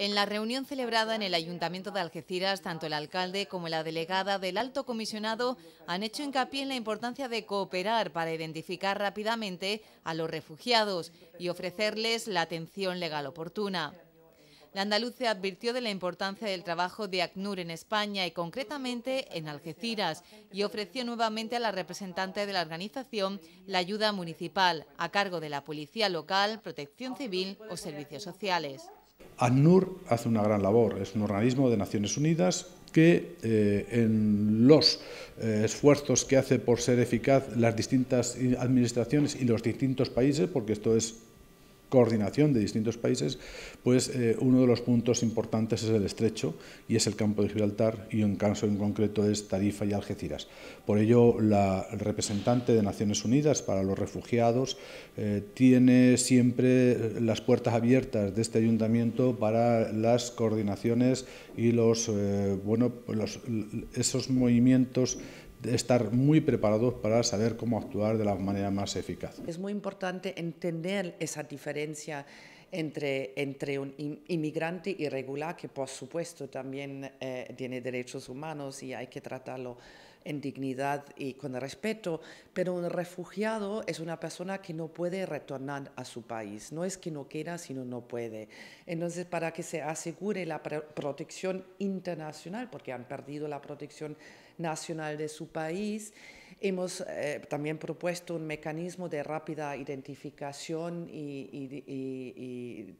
En la reunión celebrada en el Ayuntamiento de Algeciras, tanto el alcalde como la delegada del Alto Comisionado han hecho hincapié en la importancia de cooperar para identificar rápidamente a los refugiados y ofrecerles la atención legal oportuna. La andaluce advirtió de la importancia del trabajo de ACNUR en España y concretamente en Algeciras y ofreció nuevamente a la representante de la organización la ayuda municipal a cargo de la Policía Local, Protección Civil o Servicios Sociales. ANUR hace una gran labor, es un organismo de Naciones Unidas que eh, en los eh, esfuerzos que hace por ser eficaz las distintas administraciones y los distintos países, porque esto es coordinación de distintos países, pues eh, uno de los puntos importantes es el estrecho y es el campo de Gibraltar y un caso en concreto es Tarifa y Algeciras. Por ello, la representante de Naciones Unidas para los refugiados eh, tiene siempre las puertas abiertas de este ayuntamiento para las coordinaciones y los, eh, bueno, esos movimientos estar muy preparados para saber cómo actuar de la manera más eficaz. Es muy importante entender esa diferencia entre, entre un inmigrante irregular que por supuesto también eh, tiene derechos humanos y hay que tratarlo en dignidad y con respeto, pero un refugiado es una persona que no puede retornar a su país, no es que no quiera, sino no puede. Entonces, para que se asegure la protección internacional, porque han perdido la protección nacional de su país, Hemos eh, también propuesto un mecanismo de rápida identificación y,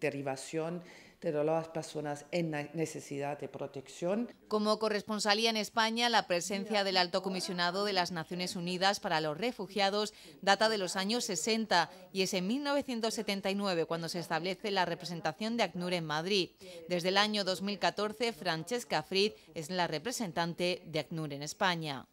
derivación de las personas en necesidad de protección. Como corresponsalía en España, la presencia del alto comisionado de las Naciones Unidas para los Refugiados data de los años 60 y es en 1979 cuando se establece la representación de ACNUR en Madrid. Desde el año 2014, Francesca Frid es la representante de ACNUR en España.